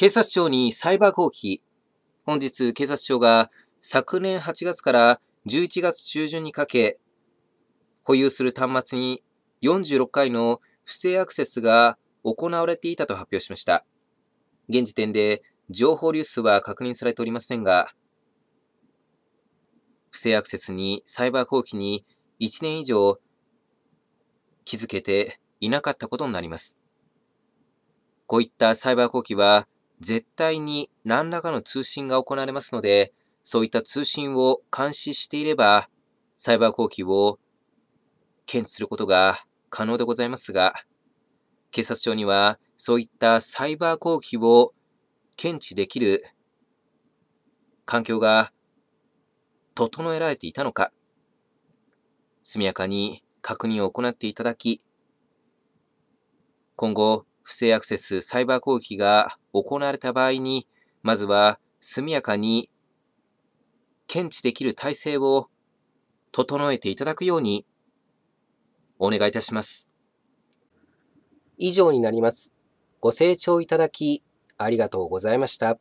警察庁にサイバー攻撃。本日、警察庁が昨年8月から11月中旬にかけ、保有する端末に46回の不正アクセスが行われていたと発表しました。現時点で情報流出は確認されておりませんが、不正アクセスにサイバー攻撃に1年以上気づけていなかったことになります。こういったサイバー攻撃は絶対に何らかの通信が行われますので、そういった通信を監視していれば、サイバー攻撃を検知することが可能でございますが、警察庁にはそういったサイバー攻撃を検知できる環境が整えられていたのか、速やかに確認を行っていただき、今後、不正アクセス、サイバー攻撃が行われた場合に、まずは速やかに検知できる体制を整えていただくようにお願いいたします。以上になります。ご清聴いただきありがとうございました。